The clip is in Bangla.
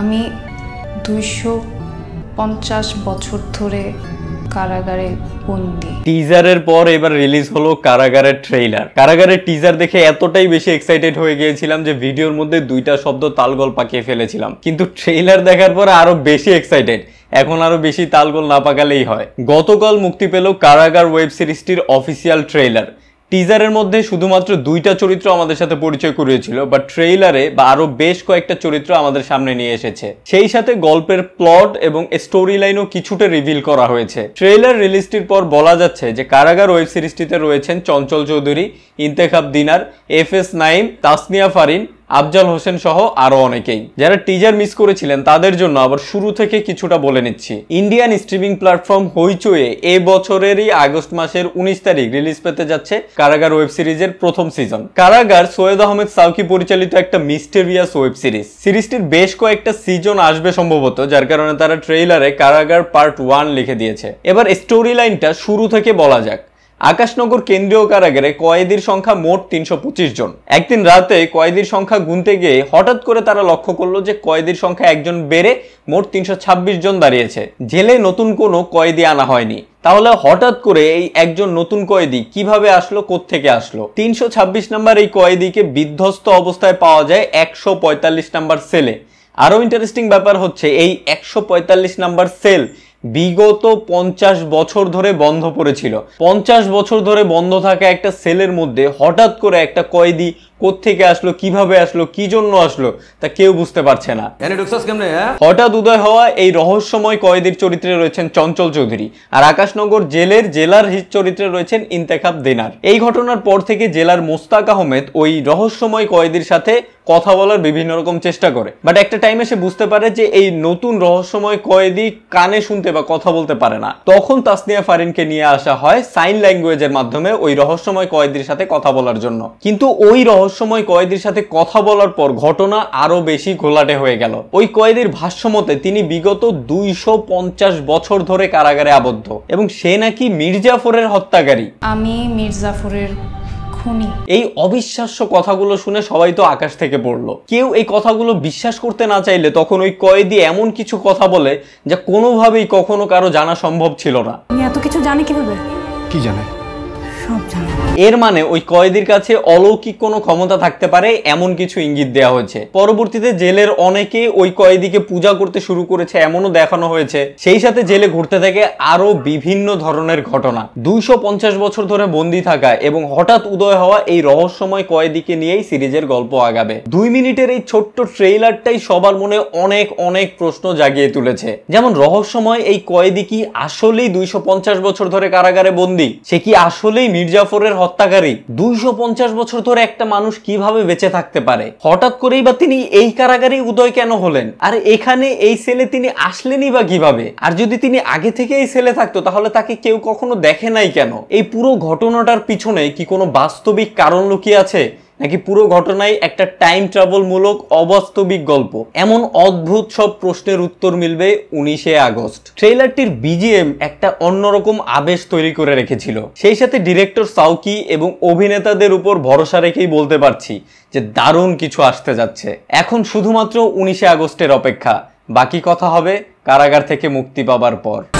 আমি দুইশো পঞ্চাশ বছর ধরে কারাগারে টিজারের পর এবার রিলিজ হলো কারাগারের ট্রেইলার কারাগারের টিজার দেখে এতটাই বেশি এক্সাইটেড হয়ে গিয়েছিলাম যে ভিডিওর মধ্যে দুইটা শব্দ তালগোল পাকিয়ে ফেলেছিলাম কিন্তু ট্রেইলার দেখার পর আরো বেশি এক্সাইটেড এখন আরো বেশি তালগোল না পাকালেই হয় গতকাল মুক্তি পেল কারাগার ওয়েব সিরিজটির অফিসিয়াল ট্রেইলার টিজারের মধ্যে শুধুমাত্র দুইটা চরিত্র আমাদের সাথে পরিচয় করিয়েছিল বা ট্রেইলারে বা আরও বেশ কয়েকটা চরিত্র আমাদের সামনে নিয়ে এসেছে সেই সাথে গল্পের প্লট এবং স্টোরি লাইনও কিছুটা রিভিল করা হয়েছে ট্রেইলার রিলিজটির পর বলা যাচ্ছে যে কারাগার ওয়েব সিরিজটিতে রয়েছেন চঞ্চল চৌধুরী ইন্তেখাব দিনার এফ এস নাইম তাসনিয়া ফারিন আফজাল হোসেন সহ আরও অনেকেই যারা টিজার মিস করেছিলেন তাদের জন্য আবার শুরু থেকে কিছুটা বলে নিচ্ছি ইন্ডিয়ান স্ট্রিমিং প্ল্যাটফর্ম হইচুয়ে এ বছরেরই আগস্ট মাসের উনিশ তারিখ রিলিজ পেতে যাচ্ছে কারাগার ওয়েব সিরিজের প্রথম সিজন কারাগার সৈয়দ আহমেদ সাউকি পরিচালিত একটা মিস্টেরিয়াস ওয়েব সিরিজ সিরিজটির বেশ কয়েকটা সিজন আসবে সম্ভবত যার কারণে তারা ট্রেইলারে কারাগার পার্ট ওয়ান লিখে দিয়েছে এবার স্টোরি লাইনটা শুরু থেকে বলা যাক আকাশনগর কেন্দ্রীয় কারাগারে কয়েদির সংখ্যা মোট তিনশো জন একদিন রাতে কয়েদির সংখ্যা গুনতে গিয়ে হঠাৎ করে তারা লক্ষ্য করলো যে কয়েদির সংখ্যা একজন বেড়ে মোট তিনশো জন দাঁড়িয়েছে জেলে নতুন কোনো কয়েদি আনা হয়নি তাহলে হঠাৎ করে এই একজন নতুন কয়েদি কিভাবে আসলো থেকে আসলো তিনশো ছাব্বিশ নাম্বার এই কয়েদিকে বিধ্বস্ত অবস্থায় পাওয়া যায় একশো নাম্বার সেলে আরও ইন্টারেস্টিং ব্যাপার হচ্ছে এই একশো নাম্বার সেল বিগত পঞ্চাশ বছর ধরে বন্ধ পড়েছিল পঞ্চাশ বছর ধরে বন্ধ থাকা একটা সেলের মধ্যে হঠাৎ করে একটা কয়েদি কোত্থেকে আসলো কিভাবে আসলো কি জন্য আসলো তা কেউ বুঝতে পারছে না হ্যাঁ? হঠাৎ উদয় হওয়া এই রহস্যময় কয়েদির চরিত্রে রয়েছেন চঞ্চল চৌধুরী আর আকাশনগর জেলের জেলার চরিত্রে রয়েছেন ইন্তেখাব দেনার এই ঘটনার পর থেকে জেলার মোস্তাক আহমেদ ওই রহস্যময় কয়েদির সাথে কথা বলার বিভিন্ন রকম চেষ্টা করে বাট একটা টাইম এসে বুঝতে পারে যে এই নতুন রহস্যময় কয়েদি কানে শুনতে বা কথা বলতে পারে না তখন তাসনিয়া ফারিনকে নিয়ে আসা হয় সাইন ল্যাঙ্গুয়েজের মাধ্যমে ওই রহস্যময় কয়েদির সাথে কথা বলার জন্য কিন্তু ওই রহস্যময় কয়েদির সাথে কথা বলার পর ঘটনা আরো বেশি ঘোলাটে হয়ে গেল ওই কয়েদির ভাষ্যমতে তিনি বিগত দুইশো বছর ধরে কারাগারে আবদ্ধ এবং সে নাকি মির্জাফরের হত্যাকারী আমি মির্জাফরের খুনি এই অবিশ্বাস্য কথাগুলো শুনে সবাই তো আকাশ থেকে পড়লো কেউ এই কথাগুলো বিশ্বাস করতে না চাইলে তখন ওই কয়েদি এমন কিছু কথা বলে যা কোনোভাবেই কখনো কারো জানা সম্ভব ছিল না এত কিছু জানে কিভাবে কি জানে এর মানে ওই কয়েদির কাছে অলৌকিক কোনো ক্ষমতা থাকতে পারে এমন কিছু ইঙ্গিত দেওয়া হয়েছে পরবর্তীতে জেলের অনেকে ওই কয়েদিকে পূজা করতে শুরু করেছে এমনও দেখানো হয়েছে সেই সাথে জেলে ঘুরতে থাকে আরো বিভিন্ন ধরনের ঘটনা দুইশো বছর ধরে বন্দী থাকা এবং হঠাৎ উদয় হওয়া এই রহস্যময় কয়েদিকে নিয়েই সিরিজের গল্প আগাবে দুই মিনিটের এই ছোট্ট ট্রেইলারটাই সবার মনে অনেক অনেক প্রশ্ন জাগিয়ে তুলেছে যেমন রহস্যময় এই কয়েদি কি আসলেই দুইশো বছর ধরে কারাগারে বন্দী সে কি আসলেই মির্জাফরের হত্যাকারী দুইশো বছর ধরে একটা মানুষ কিভাবে বেঁচে থাকতে পারে হঠাৎ করেই বা তিনি এই কারাগারে উদয় কেন হলেন আর এখানে এই সেলে তিনি আসলেনই বা কিভাবে আর যদি তিনি আগে থেকে এই সেলে থাকতো তাহলে তাকে কেউ কখনো দেখে নাই কেন এই পুরো ঘটনাটার পিছনে কি কোনো বাস্তবিক কারণ লুকিয়ে আছে নাকি পুরো ঘটনায় একটা টাইম ট্রাভেলমূলক অবাস্তবিক গল্প এমন অদ্ভুত সব প্রশ্নের উত্তর মিলবে উনিশে আগস্ট ট্রেলারটির বিজিএম একটা অন্যরকম আবেশ তৈরি করে রেখেছিল সেই সাথে ডিরেক্টর সাউকি এবং অভিনেতাদের উপর ভরসা রেখেই বলতে পারছি যে দারুণ কিছু আসতে যাচ্ছে এখন শুধুমাত্র উনিশে আগস্টের অপেক্ষা বাকি কথা হবে কারাগার থেকে মুক্তি পাবার পর